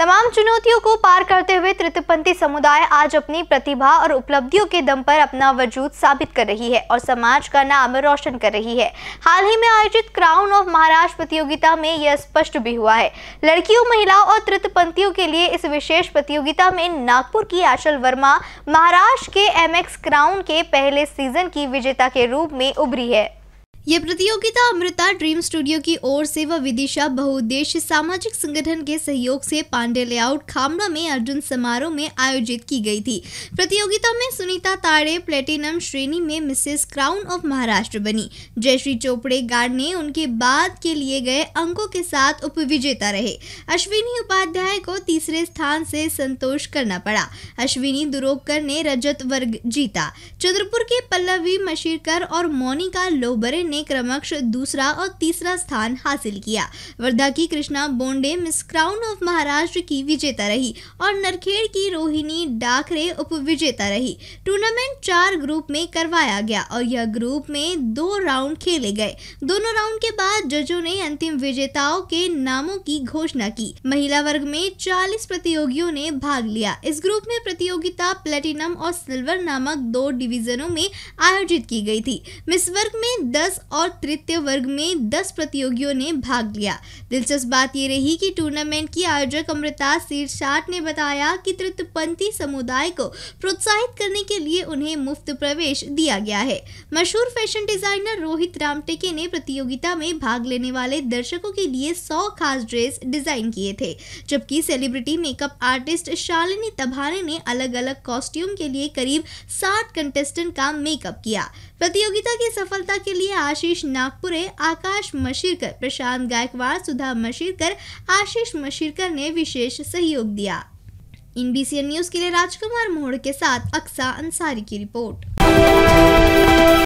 तमाम चुनौतियों को पार करते हुए तृतीयपंथी समुदाय आज अपनी प्रतिभा और उपलब्धियों के दम पर अपना वजूद साबित कर रही है और समाज का नाम रोशन कर रही है हाल ही में आयोजित क्राउन ऑफ महाराष्ट्र प्रतियोगिता में यह स्पष्ट भी हुआ है लड़कियों महिलाओं और तृतीयपंथियों के लिए इस विशेष प्रतियोगिता में नागपुर की आशल वर्मा महाराष्ट्र के एम क्राउन के पहले सीजन की विजेता के रूप में उभरी है ये प्रतियोगिता अमृता ड्रीम स्टूडियो की ओर से व विदिशा बहुउद्देश्य सामाजिक संगठन के सहयोग से पांडे लेआउट खामड़ा में अर्जुन समारोह में आयोजित की गई थी प्रतियोगिता में सुनीता ताड़े प्लेटिनम श्रेणी में मिसेस क्राउन ऑफ महाराष्ट्र बनी जयश्री चोपड़े गार्ड ने उनके बाद के लिए गए अंकों के साथ उपविजेता रहे अश्विनी उपाध्याय को तीसरे स्थान से संतोष करना पड़ा अश्विनी दुरोकर ने रजत वर्ग जीता चंद्रपुर के पल्लवी मशीरकर और मोनिका लोबरे ने ने क्रमक्ष दूसरा और तीसरा स्थान हासिल किया वर्धा की Krishna Bonde miss crown of Maharashtra की विजेता रही और नरखेड़ की रोहिणी डाकरे उप विजेता रही टूर्नामेंट चार ग्रुप में करवाया गया और यह ग्रुप में दो राउंड खेले गए दोनों राउंड के बाद जजों ने अंतिम विजेताओं के नामों की घोषणा की महिला वर्ग में चालीस प्रतियोगियों ने भाग लिया इस ग्रुप में प्रतियोगिता प्लेटिनम और सिल्वर नामक दो डिवीजनों में आयोजित की गई थी मिस वर्ग में और तृतीय वर्ग में 10 प्रतियोगियों ने भाग लिया दिलचस्प बात यह रही कि टूर्नामेंट की आयोजक अमृता शीर्षाट ने बताया कि तृतपंथी समुदाय को प्रोत्साहित करने के लिए उन्हें मुफ्त प्रवेश दिया गया है मशहूर फैशन डिजाइनर रोहित रामटेके ने प्रतियोगिता में भाग लेने वाले दर्शकों के लिए सौ खास ड्रेस डिजाइन किए थे जबकि celebrity makeup artist Shalini Tabhare ने अलग अलग कॉस्ट्यूम के लिए करीब साठ कंटेस्टेंट का मेकअप किया प्रतियोगिता की सफलता के लिए आशीष नागपुरे आकाश मशीरकर प्रशांत गायकवाड़ सुधा मशीरकर आशीष मशीरकर ने विशेष सहयोग दिया इन बीसीएन न्यूज के लिए राजकुमार मोहड़ के साथ अक्सा अंसारी की रिपोर्ट